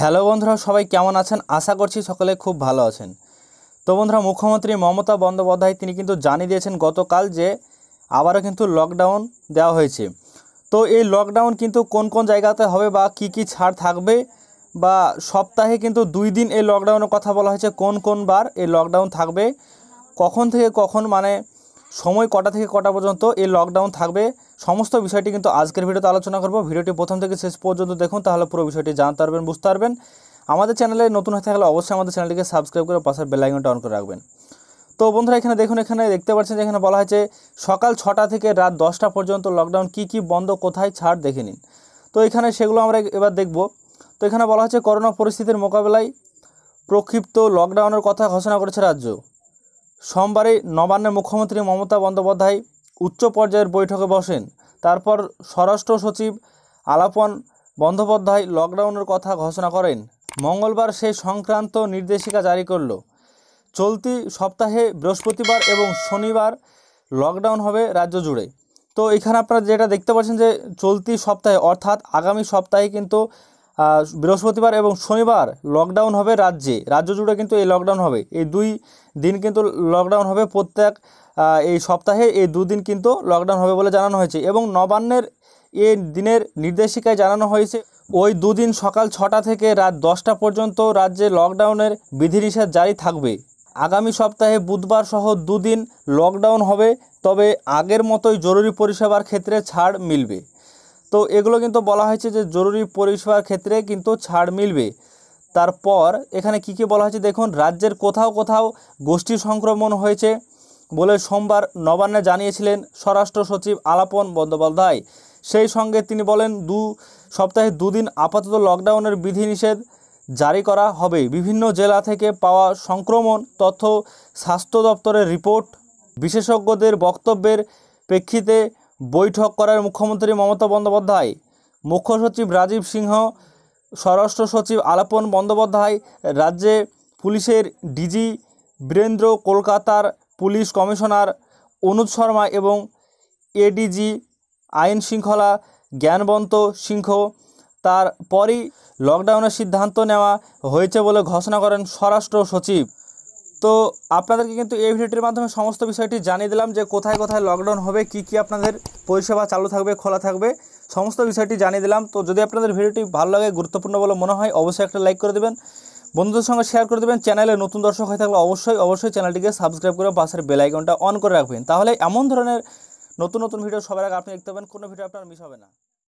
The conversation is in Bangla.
হ্যালো বন্ধুরা সবাই কেমন আছেন আশা করছি সকলে খুব ভালো আছেন তো বন্ধুরা মুখ্যমন্ত্রী মমতা বন্দ্যোপাধ্যায় তিনি কিন্তু জানিয়ে দিয়েছেন গতকাল যে আবারও কিন্তু লকডাউন দেওয়া হয়েছে তো এই লকডাউন কিন্তু কোন কোন জায়গাতে হবে বা কি কি ছাড় থাকবে বা সপ্তাহে কিন্তু দুই দিন এই লকডাউনের কথা বলা হয়েছে কোন কোন বার এই লকডাউন থাকবে কখন থেকে কখন মানে সময় কটা থেকে কটা পর্যন্ত এই লকডাউন থাকবে সমস্ত বিষয়টি কিন্তু আজকের ভিডিওতে আলোচনা করব ভিডিওটি প্রথম থেকে শেষ পর্যন্ত দেখুন তাহলে পুরো বিষয়টি জানতে পারবেন বুঝতে পারবেন আমাদের চ্যানেলে নতুন হয়ে থাকলে অবশ্যই আমাদের চ্যানেলটিকে সাবস্ক্রাইব করে পাশে বেলাইকনটা অন করে রাখবেন তো বন্ধুরা এখানে দেখুন এখানে দেখতে পাচ্ছেন যে এখানে বলা হয়েছে সকাল ছটা থেকে রাত দশটা পর্যন্ত লকডাউন কি কি বন্ধ কোথায় ছাড় দেখে নিন তো এখানে সেগুলো আমরা এবার দেখব তো এখানে বলা হয়েছে করোনা পরিস্থিতির মোকাবেলায় প্রক্ষিপ্ত লকডাউনের কথা ঘোষণা করেছে রাজ্য সোমবারে নবান্নে মুখ্যমন্ত্রী মমতা বন্দ্যোপাধ্যায় উচ্চ পর্যায়ের বৈঠকে বসেন তারপর স্বরাষ্ট্র সচিব আলাপন বন্দ্যোপাধ্যায় লকডাউনের কথা ঘোষণা করেন মঙ্গলবার সেই সংক্রান্ত নির্দেশিকা জারি করল চলতি সপ্তাহে বৃহস্পতিবার এবং শনিবার লকডাউন হবে রাজ্য জুড়ে তো এখানে আপনারা যেটা দেখতে পাচ্ছেন যে চলতি সপ্তাহে অর্থাৎ আগামী সপ্তাহে কিন্তু বৃহস্পতিবার এবং শনিবার লকডাউন হবে রাজ্যে রাজ্য জুড়ে কিন্তু এই লকডাউন হবে এই দুই দিন কিন্তু লকডাউন হবে প্রত্যেক এই সপ্তাহে এই দুদিন কিন্তু লকডাউন হবে বলে জানানো হয়েছে এবং নবান্নের এ দিনের নির্দেশিকায় জানানো হয়েছে ওই দুদিন সকাল ছটা থেকে রাত দশটা পর্যন্ত রাজ্যে লকডাউনের বিধিনিষেধ জারি থাকবে আগামী সপ্তাহে বুধবার সহ দুদিন লকডাউন হবে তবে আগের মতোই জরুরি পরিষেবার ক্ষেত্রে ছাড় মিলবে তো এগুলো কিন্তু বলা হয়েছে যে জরুরি পরিষেবার ক্ষেত্রে কিন্তু ছাড় মিলবে তারপর এখানে কি কি বলা হয়েছে দেখুন রাজ্যের কোথাও কোথাও গোষ্ঠী সংক্রমণ হয়েছে বলে সোমবার নবান্নে জানিয়েছিলেন স্বরাষ্ট্র সচিব আলাপন বন্দ্যোপাধ্যায় সেই সঙ্গে তিনি বলেন দু সপ্তাহে দুদিন আপাতত লকডাউনের বিধিনিষেধ জারি করা হবে বিভিন্ন জেলা থেকে পাওয়া সংক্রমণ তথ্য স্বাস্থ্য দপ্তরের রিপোর্ট বিশেষজ্ঞদের বক্তব্যের প্রেক্ষিতে বৈঠক করার মুখ্যমন্ত্রী মমতা বন্দ্যোপাধ্যায় মুখ্য সচিব রাজীব সিংহ স্বরাষ্ট্র সচিব আলাপন বন্দ্যোপাধ্যায় রাজ্যে পুলিশের ডিজি বীরেন্দ্র কলকাতার পুলিশ কমিশনার অনুজ শর্মা এবং এডিজি আইন শৃঙ্খলা জ্ঞানবন্ত সিংহ তারপরই লকডাউনের সিদ্ধান্ত নেওয়া হয়েছে বলে ঘোষণা করেন স্বরাষ্ট্র সচিব তো আপনাদেরকে কিন্তু এই ভিডিওটির মাধ্যমে সমস্ত বিষয়টি জানিয়ে দিলাম যে কোথায় কোথায় লকডাউন হবে কি কি আপনাদের পরিষেবা চালু থাকবে খোলা থাকবে সমস্ত বিষয়টি জানিয়ে দিলাম তো যদি আপনাদের ভিডিওটি ভালো লাগে গুরুত্বপূর্ণ বলে মনে হয় অবশ্যই একটা লাইক করে দেবেন বন্ধুদের সঙ্গে শেয়ার করে দেবেন চ্যানেলে নতুন দর্শক হয়ে থাকলে অবশ্যই অবশ্যই চ্যানেলটিকে সাবস্ক্রাইব করে পাশের বেলাইকনটা অন করে রাখবেন তাহলে এমন ধরনের নতুন নতুন ভিডিও সবার আগে আপনি দেখতে পাবেন কোনো ভিডিও আপনার মিস হবে না